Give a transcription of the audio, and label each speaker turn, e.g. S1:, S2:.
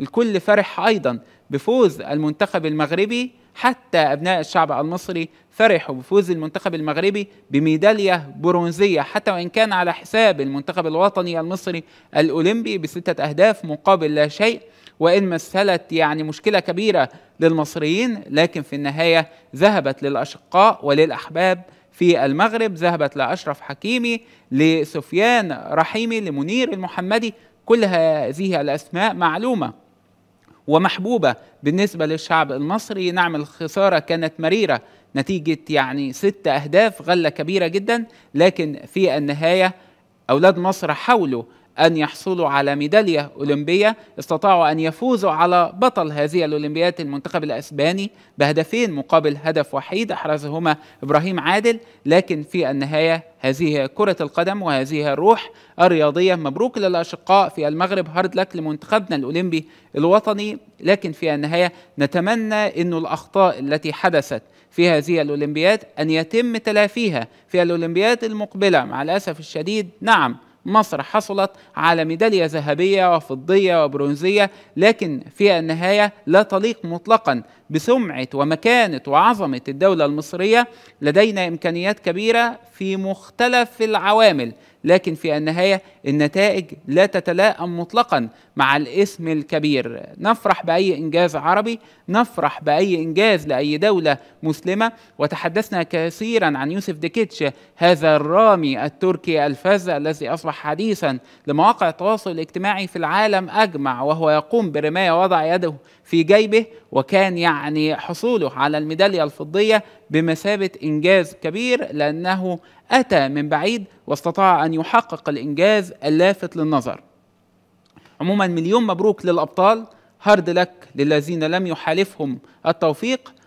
S1: الكل فرح أيضا بفوز المنتخب المغربي حتى أبناء الشعب المصري فرحوا بفوز المنتخب المغربي بميدالية برونزية حتى وإن كان على حساب المنتخب الوطني المصري الأولمبي بستة أهداف مقابل لا شيء وإن مثلت يعني مشكلة كبيرة للمصريين لكن في النهاية ذهبت للأشقاء وللأحباب في المغرب ذهبت لأشرف حكيمي لسفيان رحيمي لمنير المحمدي كل هذه الأسماء معلومة ومحبوبة بالنسبة للشعب المصري نعم الخسارة كانت مريرة نتيجة يعني ست أهداف غلة كبيرة جدا لكن في النهاية أولاد مصر حاولوا أن يحصلوا على ميدالية أولمبية استطاعوا أن يفوزوا على بطل هذه الأولمبيات المنتخب الأسباني بهدفين مقابل هدف وحيد أحرزهما إبراهيم عادل لكن في النهاية هذه كرة القدم وهذه الروح الرياضية مبروك للأشقاء في المغرب هارد لك لمنتخبنا الأولمبي الوطني لكن في النهاية نتمنى أن الأخطاء التي حدثت في هذه الأولمبيات أن يتم تلافيها في الأولمبيات المقبلة مع الأسف الشديد نعم مصر حصلت على ميدالية ذهبية وفضية وبرونزية لكن في النهاية لا تليق مطلقا بسمعة ومكانة وعظمة الدولة المصرية لدينا إمكانيات كبيرة في مختلف العوامل لكن في النهاية النتائج لا تتلائم مطلقا مع الإثم الكبير نفرح بأي إنجاز عربي نفرح بأي إنجاز لأي دولة مسلمة وتحدثنا كثيرا عن يوسف ديكيتش هذا الرامي التركي الفذ الذي أصبح حديثا لمواقع التواصل الاجتماعي في العالم أجمع وهو يقوم برماية وضع يده في جيبه وكان يعني حصوله على الميدالية الفضية بمثابة إنجاز كبير لأنه أتى من بعيد واستطاع أن يحقق الإنجاز اللافت للنظر عموما مليون مبروك للأبطال هارد لك للذين لم يحالفهم التوفيق